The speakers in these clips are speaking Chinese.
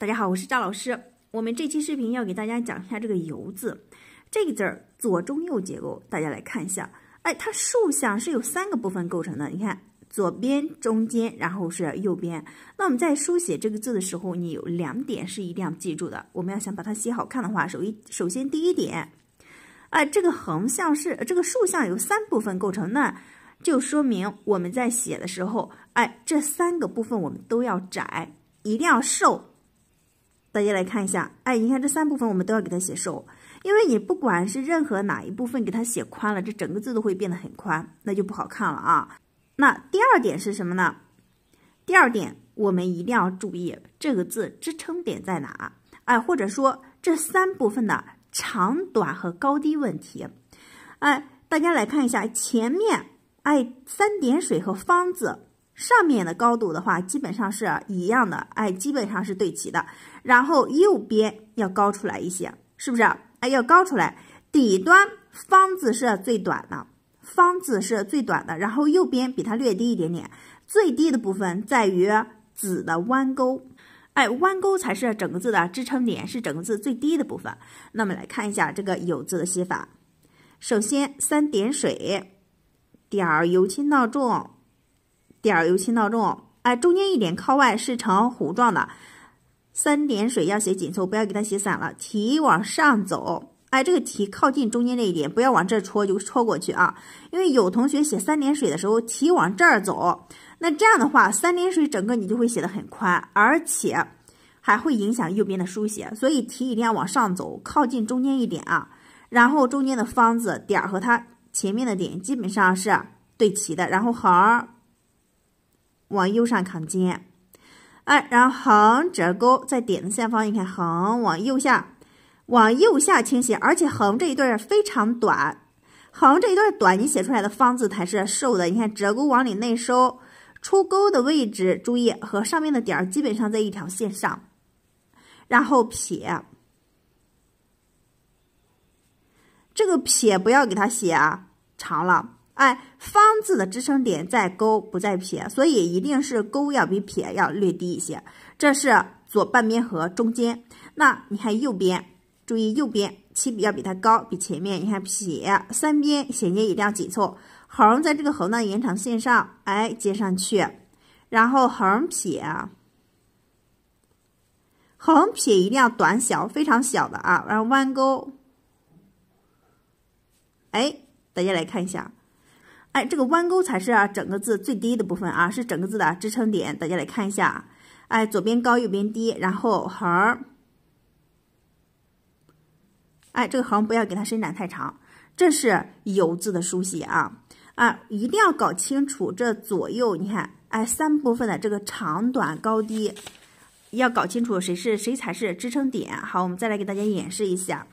大家好，我是赵老师。我们这期视频要给大家讲一下这个“游”字，这个字儿左中右结构。大家来看一下，哎，它竖向是由三个部分构成的。你看左边、中间，然后是右边。那我们在书写这个字的时候，你有两点是一定要记住的。我们要想把它写好看的话，首一首先第一点，哎，这个横向是这个竖向有三部分构成，那就说明我们在写的时候，哎，这三个部分我们都要窄，一定要瘦。大家来看一下，哎，你看这三部分我们都要给它写瘦，因为你不管是任何哪一部分给它写宽了，这整个字都会变得很宽，那就不好看了啊。那第二点是什么呢？第二点我们一定要注意这个字支撑点在哪，哎，或者说这三部分的长短和高低问题，哎，大家来看一下前面，哎，三点水和方字。上面的高度的话，基本上是一样的，哎，基本上是对齐的。然后右边要高出来一些，是不是？哎，要高出来。底端方字是最短的，方字是最短的。然后右边比它略低一点点，最低的部分在于子的弯钩，哎，弯钩才是整个字的支撑点，是整个字最低的部分。那么来看一下这个有字的写法，首先三点水，点儿由轻到重。点儿由轻到重，哎，中间一点靠外是呈弧状的。三点水要写紧凑，不要给它写散了。提往上走，哎，这个提靠近中间这一点，不要往这戳就戳过去啊。因为有同学写三点水的时候提往这儿走，那这样的话三点水整个你就会写的很宽，而且还会影响右边的书写。所以提一定要往上走，靠近中间一点啊。然后中间的方子点儿和它前面的点基本上是对齐的，然后横。往右上扛肩，哎，然后横折钩在点的下方，你看横往右下，往右下倾斜，而且横这一段非常短，横这一段短，你写出来的方字才是瘦的。你看折钩往里内收，出钩的位置注意和上面的点基本上在一条线上，然后撇，这个撇不要给它写啊，长了。哎，方字的支撑点在勾，不在撇，所以一定是勾要比撇要略低一些。这是左半边和中间。那你看右边，注意右边起笔要比它高，比前面。你看撇三边衔接一定要紧凑，横在这个横的延长线上，哎，接上去，然后横撇，横撇一定要短小，非常小的啊。然后弯钩，哎，大家来看一下。哎，这个弯钩才是啊，整个字最低的部分啊，是整个字的支撑点。大家来看一下，哎，左边高，右边低，然后横，哎，这个横不要给它伸展太长。这是“有”字的书写啊啊，一定要搞清楚这左右。你看，哎，三部分的这个长短高低要搞清楚，谁是谁才是支撑点。好，我们再来给大家演示一下。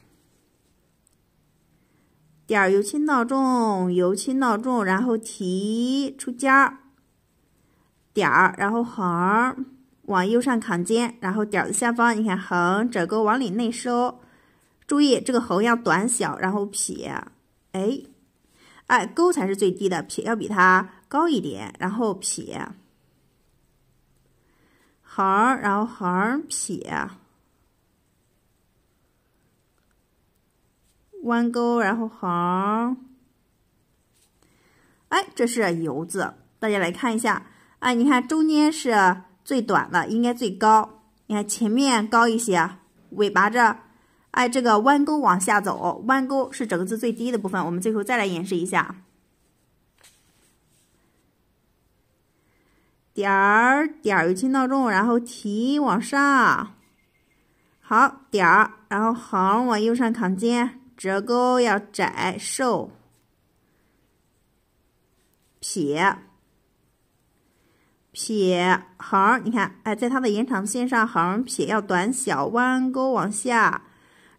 点儿由轻到重，由轻到重，然后提出尖儿点儿，然后横往右上扛肩，然后点儿的下方，你看横折钩往里内收，注意这个横要短小，然后撇，哎哎，钩才是最低的，撇要比它高一点，然后撇，横，然后横撇。弯钩，然后横。哎，这是“油字，大家来看一下。哎，你看中间是最短的，应该最高。你看前面高一些，尾巴这，哎，这个弯钩往下走，弯钩是整个字最低的部分。我们最后再来演示一下。点儿点儿，友轻到重，然后提往上。好，点儿，然后横往右上扛肩。折钩要窄瘦，撇、撇、横，你看，哎，在它的延长线上，横撇要短小，弯钩往下，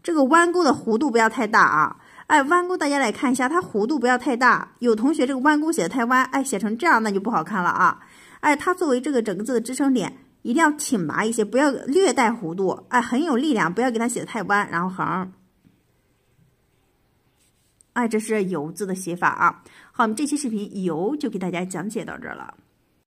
这个弯钩的弧度不要太大啊。哎，弯钩大家来看一下，它弧度不要太大。有同学这个弯钩写的太弯，哎，写成这样那就不好看了啊。哎，它作为这个整个字的支撑点，一定要挺拔一些，不要略带弧度，哎，很有力量，不要给它写的太弯，然后横。哎，这是“油”字的写法啊。好，我们这期视频“油”就给大家讲解到这儿了。